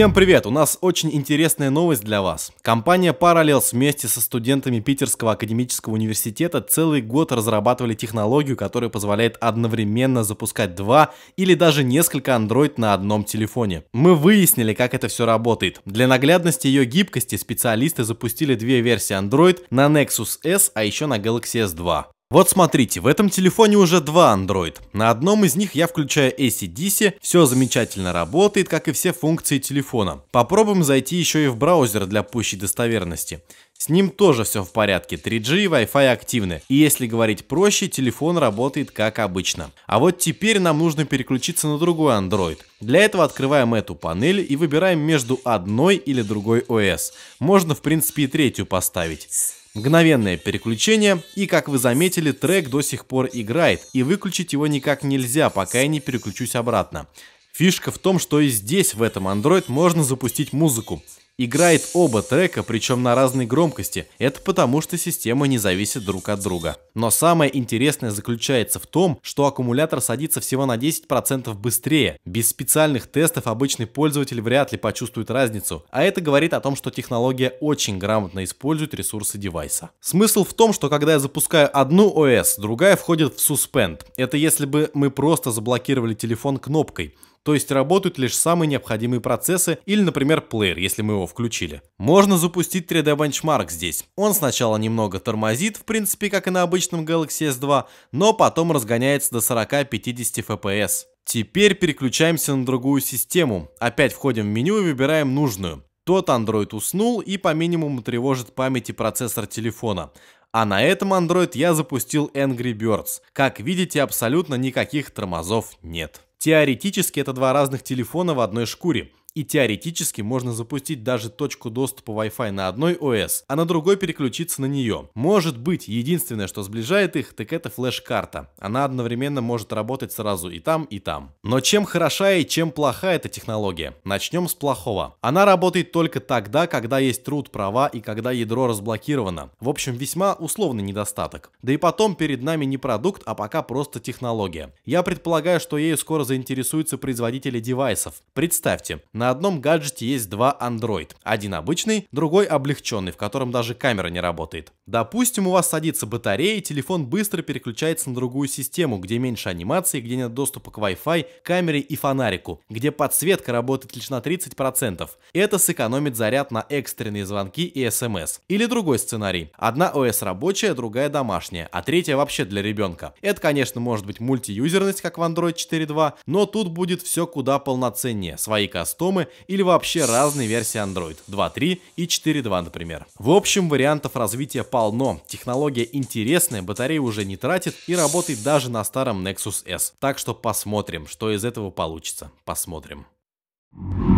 Всем привет! У нас очень интересная новость для вас. Компания Parallels вместе со студентами Питерского академического университета целый год разрабатывали технологию, которая позволяет одновременно запускать два или даже несколько Android на одном телефоне. Мы выяснили, как это все работает. Для наглядности ее гибкости специалисты запустили две версии Android на Nexus S, а еще на Galaxy S2. Вот смотрите, в этом телефоне уже два Android. На одном из них я включаю ACDC, все замечательно работает, как и все функции телефона. Попробуем зайти еще и в браузер для пущей достоверности. С ним тоже все в порядке, 3G и Wi-Fi активны. И если говорить проще, телефон работает как обычно. А вот теперь нам нужно переключиться на другой Android. Для этого открываем эту панель и выбираем между одной или другой OS. Можно в принципе и третью поставить. Мгновенное переключение, и как вы заметили, трек до сих пор играет, и выключить его никак нельзя, пока я не переключусь обратно. Фишка в том, что и здесь, в этом Android, можно запустить музыку играет оба трека, причем на разной громкости. Это потому, что системы не зависят друг от друга. Но самое интересное заключается в том, что аккумулятор садится всего на 10% быстрее. Без специальных тестов обычный пользователь вряд ли почувствует разницу, а это говорит о том, что технология очень грамотно использует ресурсы девайса. Смысл в том, что когда я запускаю одну ОС, другая входит в суспенд. Это если бы мы просто заблокировали телефон кнопкой. То есть работают лишь самые необходимые процессы или, например, плеер, если мы его включили. Можно запустить 3D бенчмарк здесь. Он сначала немного тормозит, в принципе, как и на обычном Galaxy S2, но потом разгоняется до 40-50 FPS. Теперь переключаемся на другую систему. Опять входим в меню и выбираем нужную. Тот Android уснул и по минимуму тревожит память и процессор телефона. А на этом Android я запустил Angry Birds. Как видите, абсолютно никаких тормозов нет. Теоретически это два разных телефона в одной шкуре и теоретически можно запустить даже точку доступа Wi-Fi на одной ОС, а на другой переключиться на нее. Может быть, единственное, что сближает их, так это флеш-карта. Она одновременно может работать сразу и там, и там. Но чем хороша и чем плоха эта технология? Начнем с плохого. Она работает только тогда, когда есть труд, права и когда ядро разблокировано. В общем, весьма условный недостаток. Да и потом перед нами не продукт, а пока просто технология. Я предполагаю, что ею скоро заинтересуются производители девайсов. Представьте, на одном гаджете есть два Android. Один обычный, другой облегченный, в котором даже камера не работает. Допустим, у вас садится батарея, и телефон быстро переключается на другую систему, где меньше анимации, где нет доступа к Wi-Fi, камере и фонарику, где подсветка работает лишь на 30%. Это сэкономит заряд на экстренные звонки и смс. Или другой сценарий. Одна ОС рабочая, другая домашняя, а третья вообще для ребенка. Это, конечно, может быть мультиюзерность, как в Android 4.2, но тут будет все куда полноценнее. Свои кастомы гномы или вообще разные версии Android 2.3 и 4.2, например. В общем, вариантов развития полно. Технология интересная, батарея уже не тратит и работает даже на старом Nexus S. Так что посмотрим, что из этого получится. Посмотрим. Thank you